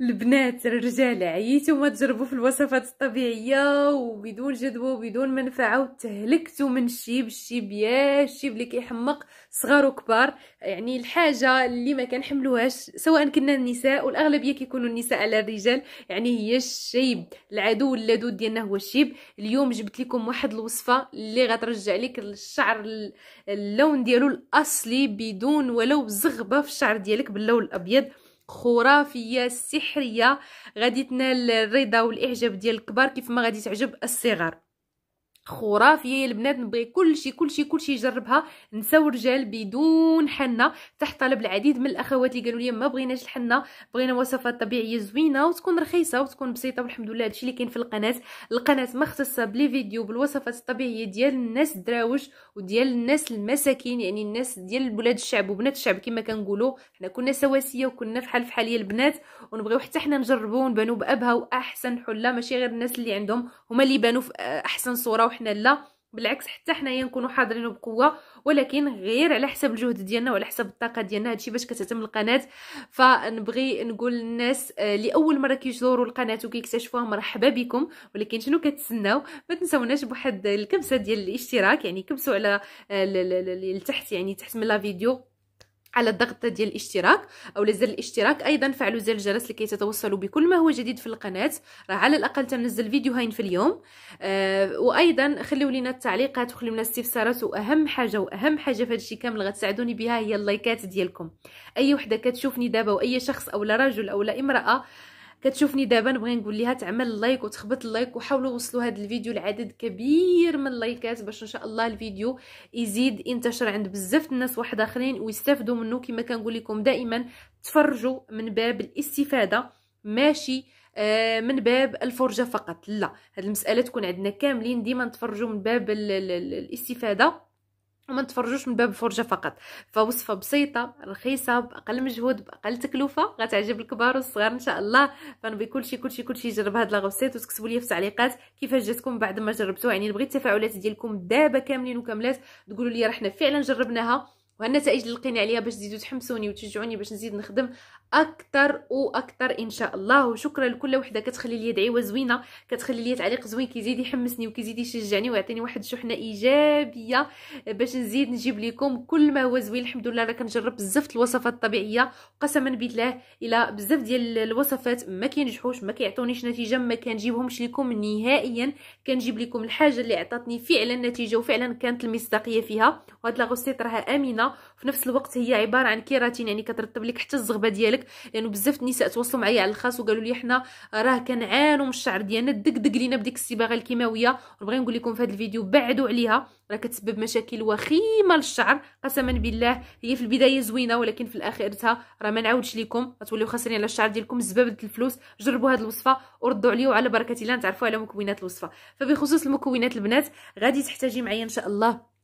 البنات الرجال عييتوا ما تجربوا في الوصفات الطبيعيه وبدون جدوى وبدون منفعه وتهلكتوا من الشيب الشيب يا الشيب اللي كيحمق صغار وكبار يعني الحاجه اللي ما كنحملوهاش سواء كنا النساء والاغلبيه كيكونوا النساء على الرجال يعني هي الشيب العدو اللدود ديالنا هو الشيب اليوم جبت لكم واحد الوصفه اللي غترجع لك الشعر اللون ديالو الاصلي بدون ولو زغبه في الشعر ديالك باللون الابيض خرافيه سحريه غادي تنال الرضا والاعجاب ديال الكبار كيف ما غادي تعجب الصغار خرافيه البنات نبغي كلشي كلشي كلشي يجربها نساو الرجال بدون حنه تحت طلب العديد من الاخوات اللي قالوا لي ما بغيناش الحنه بغينا وصفات طبيعيه زوينه وتكون رخيصه وتكون بسيطه والحمد لله هادشي اللي كاين في القناه القناه مختصه بلي فيديو بالوصفات الطبيعيه ديال الناس الدراوش وديال الناس المساكين يعني الناس ديال بلاد الشعب وبنات الشعب كما كنقولوا حنا كنا سواسيه وكنا فحال فحاليه البنات ونبغيو حتى حنا نجربوا ونبانو بابها واحسن حله ماشي غير الناس اللي عندهم هما اللي يبانو في احسن صوره حنا لا بالعكس حتى حنايا نكونوا حاضرين بقوه ولكن غير على حسب الجهد ديالنا وعلى حسب الطاقه ديالنا هادشي باش كتتم القناه فنبغي نقول للناس آه، لاول اول مره كيزوروا القناه وكيكتشفوها مرحبا بكم ولكن شنو كتسناو ما تنساوناش بواحد الكبسه ديال الاشتراك يعني كبسوا على آه، لتحت يعني تحت من لا فيديو على الضغط ديال الاشتراك او زر الاشتراك ايضا فعلوا زر الجرس لكي تتوصلوا بكل ما هو جديد في القناه راه على الاقل تنزل فيديوهين في اليوم آه وايضا خليو لينا التعليقات وخليو لنا استفسارات واهم حاجه واهم حاجه في هذا كامل غتساعدوني بها هي اللايكات ديالكم اي وحده كتشوفني دابا واي شخص او لا رجل او لا امراه كتشوفني دابا نبغي نقول ليها تعمل لايك وتخبط اللايك وحاولوا وصلوا هذا الفيديو لعدد كبير من اللايكات باش ان شاء الله الفيديو يزيد ينتشر عند بزاف الناس واحد اخرين ويستافدوا منه كما كنقول لكم دائما تفرجوا من باب الاستفاده ماشي آه، من باب الفرجه فقط لا هذه المساله تكون عندنا كاملين ديما نتفرجوا من باب الاستفاده وما تفرجوش من باب الفرجه فقط فوصفه بسيطه رخيصه باقل مجهود باقل تكلفه غتعجب الكبار والصغار ان شاء الله كل كلشي كلشي كلشي يجرب هاد لاغوسيت وتكتبوا لي في التعليقات كيفاش جاتكم بعد ما جربتوه يعني نبغي التفاعلات ديالكم دابا كاملين وكاملات تقولوا لي راه حنا فعلا جربناها وهالنتائج اللي لقينا عليها باش تزيدوا تحمسوني وتشجعوني باش نزيد نخدم اكثر واكثر ان شاء الله وشكرا لكل وحده كتخلي لي دعيوه زوينه كتخلي لي تعليق زوين كيزيد يحمسني وكيزيد يشجعني ويعطيني واحد الشحنه ايجابيه باش نزيد نجيب لكم كل ما هو زوين الحمد لله راه كنجرب بزاف الوصفات الطبيعيه قسما بالله الا بزاف ديال الوصفات ما كينجحوش ما كيعطونيش نتيجه ما كنجيبهمش لكم نهائيا كنجيب لكم الحاجه اللي عطاتني فعلا نتيجه وفعلا كانت المصداقيه فيها وهاد لا راها امنه في نفس الوقت هي عباره عن كيراتين يعني كترطب لك حتى الزغبه ديالك لانه يعني بزاف النساء تواصلوا معايا على الخاص وقالوا لي حنا راه كنعانوا من الشعر ديالنا دقدق لينا بديك الصباغه الكيماويه وبغي نقول لكم في هذا الفيديو بعدوا عليها راه كتسبب مشاكل وخيمه للشعر قسما بالله هي في البدايه زوينه ولكن في الاخرتها راه ما نعاودش لكم غتوليو خاسرين على الشعر ديالكم زبابه الفلوس جربوا هذه الوصفه وردوا عليا وعلى بركه الله نتعرفوا على مكونات الوصفه فبخصوص المكونات البنات غادي تحتاجي معايا ان شاء الله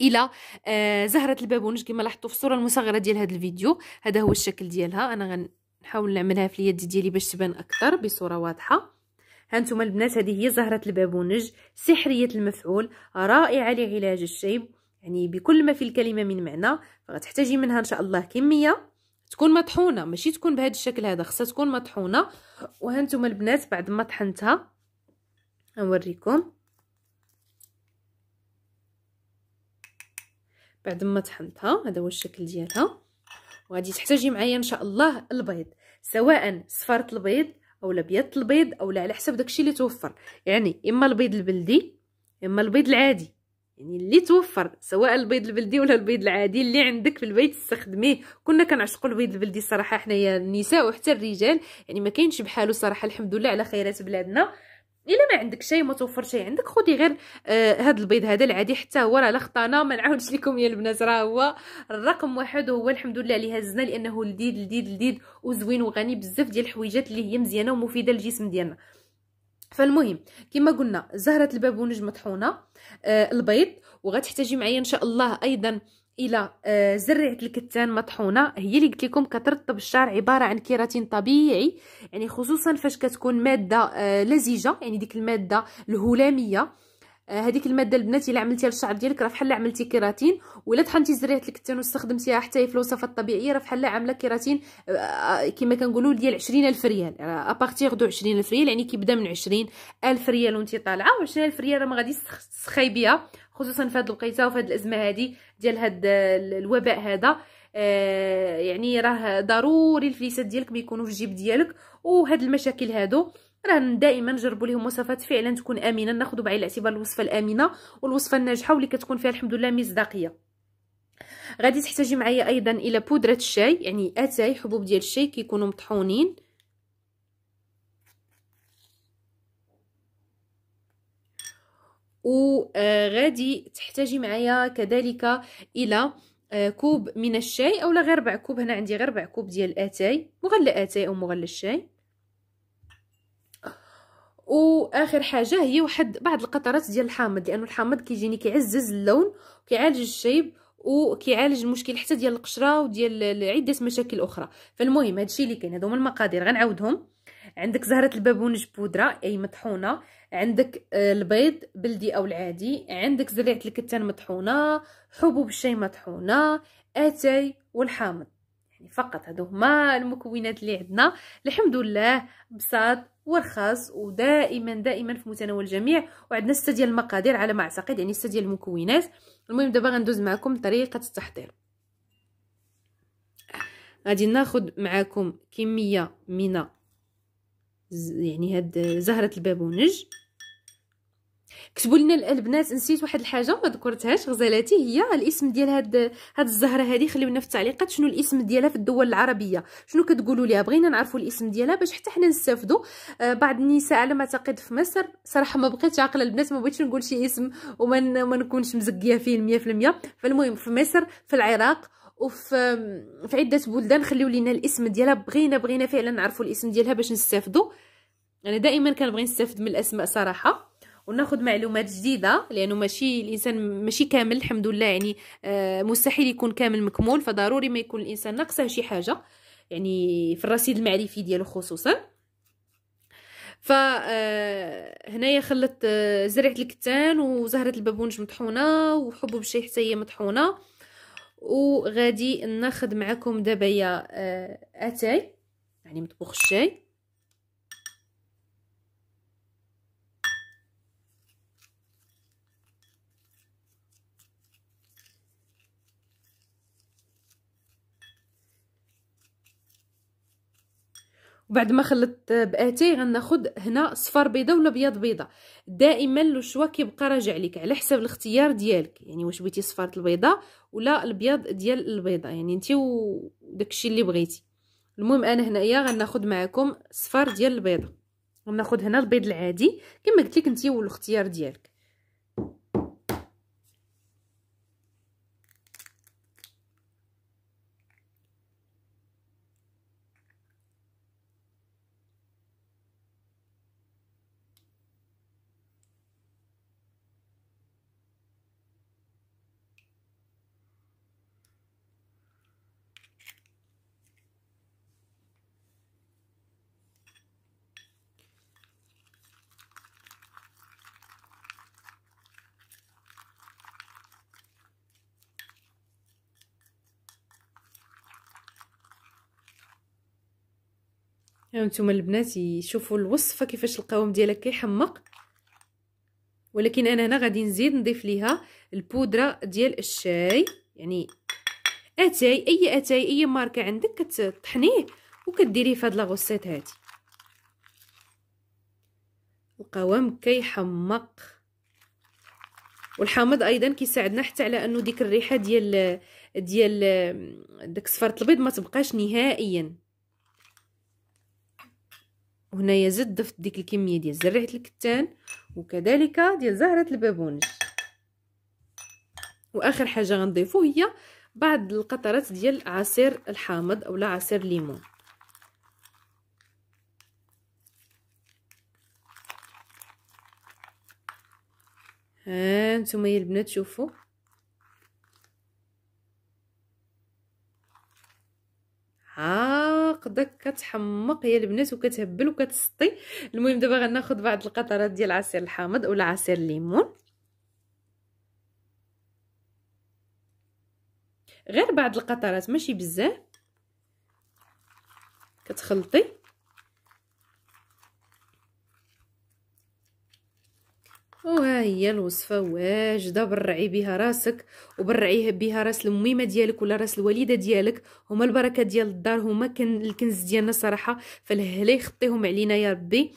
الى آه زهره البابونج كما لاحظتوا في الصوره المصغره ديال هذا الفيديو هذا هو الشكل ديالها انا غنحاول نعملها في اليد ديالي باش تبان اكثر بصوره واضحه هانتوما البنات هذه هي زهره البابونج سحريه المفعول رائعه لعلاج الشيب يعني بكل ما في الكلمه من معنى فغتحتاجي منها ان شاء الله كميه تكون مطحونه ماشي تكون بهذا الشكل هذا خصها تكون مطحونه وهانتوما البنات بعد ما طحنتها نوريكم بعد ما طحنتها هذا هو الشكل ديالها وغادي تحتاجي معايا ان شاء الله البيض سواء صفارة البيض او بيض البيض او على حسب داكشي اللي توفر يعني اما البيض البلدي اما البيض العادي يعني اللي توفر سواء البيض البلدي ولا البيض العادي اللي عندك في البيت استخدميه كنا كنعشقوا البيض البلدي الصراحه حنايا النساء وحتى الرجال يعني ما كاينش بحاله صراحه الحمد لله على خيرات بلادنا الا ما عندك شيء ما توفر شيء عندك خدي غير آه هذا البيض هذا العادي حتى هو راه لخطانه ما نعاودش لكم يا البنات راه هو الرقم واحد وهو الحمد لله اللي هزنا لانه لذيذ لذيذ لذيذ وزوين وغني بزاف ديال الحويجات اللي هي مزيانه ومفيده للجسم ديالنا فالمهم كما قلنا زهره البابونج مطحونه آه البيض وغتحتاجي معايا ان شاء الله ايضا الى آه، زريعه الكتان مطحونه هي اللي قلت لكم كترطب الشعر عباره عن كيراتين طبيعي يعني خصوصا فاش كتكون ماده آه، لزجه يعني ديك الماده الهلاميه آه، هذيك الماده البنات الا عملتيها للشعر ديالك راه فحال عملتي كيراتين ولا طحنتي زريعه الكتان واستخدمتيها حتى هي في الوصفه الطبيعيه راه فحال عامله كيراتين كما كنقولوا ديال 20000 ريال ابارتيغ دو 20000 ريال يعني كيبدا من 20000 ريال وانت طالعه و 20000 ريال راه ما غاديش تسخي بها خصوصا في هذه الوقيته وفي هذه الازمه هذه ديال هذا الوباء هذا آه يعني راه ضروري الفليسات ديالك ما يكونوا في الجيب ديالك وهاد المشاكل هادو راه دائما نجربوا لهم وصفات فعلا تكون امنه ناخذوا بعين الاعتبار الوصفه الامنه والوصفه الناجحه واللي كتكون فيها الحمد لله مصداقيه غادي تحتاجي معايا ايضا الى بودره الشاي يعني اتاي حبوب ديال الشاي كيكونوا مطحونين وغادي تحتاجي معايا كذلك الى آه، كوب من الشاي اولا غير ربع كوب هنا عندي غير ربع كوب ديال اتاي مغلى اتاي او مغلى الشاي واخر حاجه هي واحد بعض القطرات ديال الحامض لانه الحامض كيجيني كيعزز اللون وكيعالج الشيب وكيعالج المشكل حتى ديال القشره وديال عده مشاكل اخرى فالمهم هادشي اللي كاين هادو هما المقادير غنعاودهم عندك زهرة البابونج بودرة أي مطحونة عندك آه، البيض بلدي أو العادي عندك زريعة الكتان مطحونة حبوب الشاي مطحونة أتاي والحامض يعني فقط هادو هما المكونات اللي عندنا الحمد لله بساط ورخاص ودائما دائما في متناول الجميع وعندنا سته ديال المقادير على ما اعتقد يعني سته ديال المكونات المهم دابا غندوز معكم طريقه التحضير غادي ناخد معكم كميه من يعني هاد زهرة البابونج كتبوا لنا البنات نسيت واحد الحاجه ما ذكرتهاش غزالاتي هي الاسم ديال هاد هاد الزهره هادي خليونا في التعليقات شنو الاسم ديالها في الدول العربيه شنو كتقولوا ليها بغينا نعرفوا الاسم ديالها باش حتى حنا نستافدوا آه بعض النساء على ما تعتقد في مصر صراحه ما بقيتش عاقله البنات ما بغيتش نقول شي اسم وما نكونش مزقيه فيه 100% فالمهم في مصر في العراق وفي في عده بلدان خليو لينا الاسم ديالها بغينا بغينا فعلا نعرفوا الاسم ديالها باش نستافدوا انا يعني دائما كنبغي نستافد من الاسماء صراحه وناخذ معلومات جديده لانه ماشي الانسان ماشي كامل الحمد لله يعني آه، مستحيل يكون كامل مكمول فضروري ما يكون الانسان ناقصه شي حاجه يعني في الرصيد المعرفي ديالو خصوصا ف آه، هنايا خلت آه، زرعه الكتان وزهره البابونج مطحونه وحبوب الشاي حتى هي مطحونه وغادي ناخذ معكم دابا يا آه، اتاي يعني مطبوخ الشاي وبعد ما خلطت باتاي غناخد هنا صفار بيضه ولا بياض بيضه دائما شوا كيبقى راجع لك على حسب الاختيار ديالك يعني واش بغيتي صفاره البيضه ولا البياض ديال البيضه يعني انت وداكشي اللي بغيتي المهم انا هنايا غناخد معكم صفار ديال البيضه وناخد هنا البيض العادي كما قلت لك انت والاختيار ديالك ها يعني نتوما البنات يشوفوا الوصفه كيفاش القوام ديالها كيحمق ولكن انا هنا غادي نزيد نضيف ليها البودره ديال الشاي يعني اتاي اي اتاي اي ماركه عندك كتطحنيه وكديريه في هاد لاغوسيط هادي القوام كيحمق والحامض ايضا كيساعدنا حتى على انه ديك الريحه ديال ديال داك صفاره البيض ما تبقاش نهائيا هنايا زدت ضفت ديك الكميه ديال زريعه الكتان وكذلك ديال زهره البابونج واخر حاجه غنضيفو هي بعض القطرات ديال عصير الحامض اولا عصير ليمون ها انتم يا البنات شوفوا عاقدك كتحمق يا البنات وكتهبل وكتسطي المهم دابا غناخذ بعض القطرات ديال عصير الحامض ولا عصير الليمون غير بعض القطرات ماشي بزاف كتخلطي وها هي الوصفه واجده برعي بها راسك وبرعي بها راس الميمه ديالك ولا راس الوالده ديالك هما البركه ديال الدار هما كان الكنز ديالنا صراحه فالهلا يخطيهم علينا يا ربي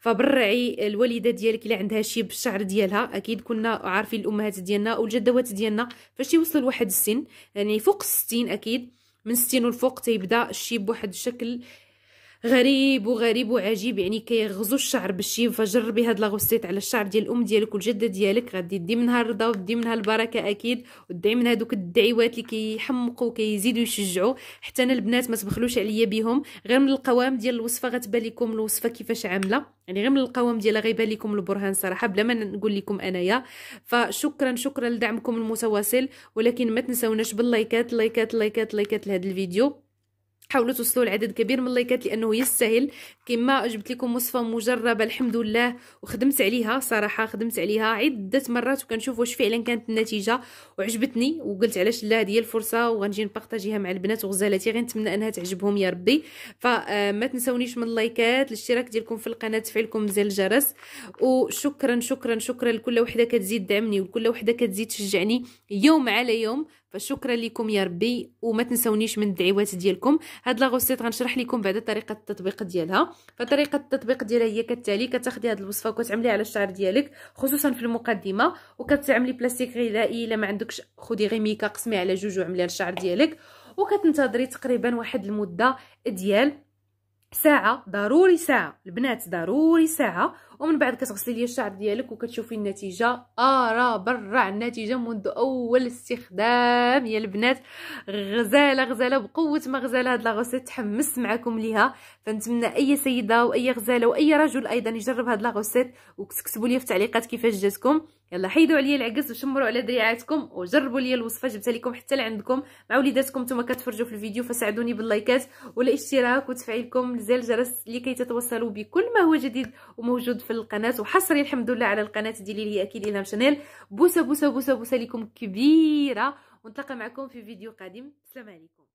فبرعي الوالده ديالك الا عندها شي بالشعر ديالها اكيد كنا عارفين الامهات ديالنا والجدوات ديالنا فاش يوصل لواحد السن يعني فوق 60 اكيد من 60 والفوق تيبدا الشيب بواحد الشكل غريب وغريب وعجيب يعني كيغزو الشعر باش فجربي هاد لاغوسيت على الشعر ديال الام ديالك والجده ديالك غادي دي منها الرضا ودي منها البركه اكيد ودي منها دوك الدعوات اللي كيحمقوا وكيزيدوا يشجعوا حتى انا البنات ما تبخلوش عليا بهم غير من القوام ديال الوصفه غتبان لكم الوصفه كيفاش عامله يعني غير من القوام ديالها غيبان لكم البرهان صراحه بلا ما نقول لكم انايا فشكرا شكرا لدعمكم المتواصل ولكن ما تنساوناش باللايكات لايكات لايكات لايكات لهذا الفيديو حاولوا توصلوا لعدد كبير من اللايكات لانه يستاهل كما جبت لكم وصفه مجربه الحمد لله وخدمت عليها صراحه خدمت عليها عده مرات وكنشوف واش فعلا كانت النتيجه وعجبتني وقلت علاش لا هذه الفرصه وغنجي نبارطاجيها مع البنات وغزالاتي غنتمنى انها تعجبهم يا ربي فما آه، تنسونيش من اللايكات الاشتراك ديالكم في القناه تفعيلكم زر الجرس وشكرا شكرا شكرا لكل وحده كتزيد دعمني وكل وحده كتزيد تشجعني يوم على يوم فشكرا لكم يا ربي وما تنسونيش من الدعوات ديالكم هاد لا غوسيت غنشرح لكم بعد طريقه التطبيق ديالها فطريقه التطبيق ديالها هي كالتالي كتاخدي هاد الوصفه وكتعمليها على الشعر ديالك خصوصا في المقدمه وكتعملي بلاستيك غذائي الا ما عندكش خدي غير ميكا قسمي على جوج وعملي على الشعر ديالك وكتنتظري تقريبا واحد المده ديال ساعه ضروري ساعه البنات ضروري ساعه ومن بعد كتغسلي ليا الشعر ديالك وكتشوفي النتيجه ارى برع النتيجه منذ اول استخدام يا البنات غزاله غزاله بقوه ما غزاله هاد لاغوسيت تحمست معكم ليها فنتمنى اي سيده واي غزاله واي رجل ايضا يجرب هاد لاغوسيت وكتكتبوا لي في التعليقات كيفاش جاتكم يلا حيدوا عليا العكس وشمروا على ذريعاتكم وجربوا لي الوصفه جبتها لكم حتى لعندكم مع وليداتكم نتوما كتفرجوا في الفيديو فساعدوني باللايكات والاشتراك وتفعيلكم زر الجرس لكي تتوصلوا بكل ما هو جديد وموجود في في القناه وحصري الحمد لله على القناه ديالي اللي هي اكيد الهام شانيل بوسه بوسه بوسه بوسه لكم كبيره ونتلاقى معكم في فيديو قادم السلام عليكم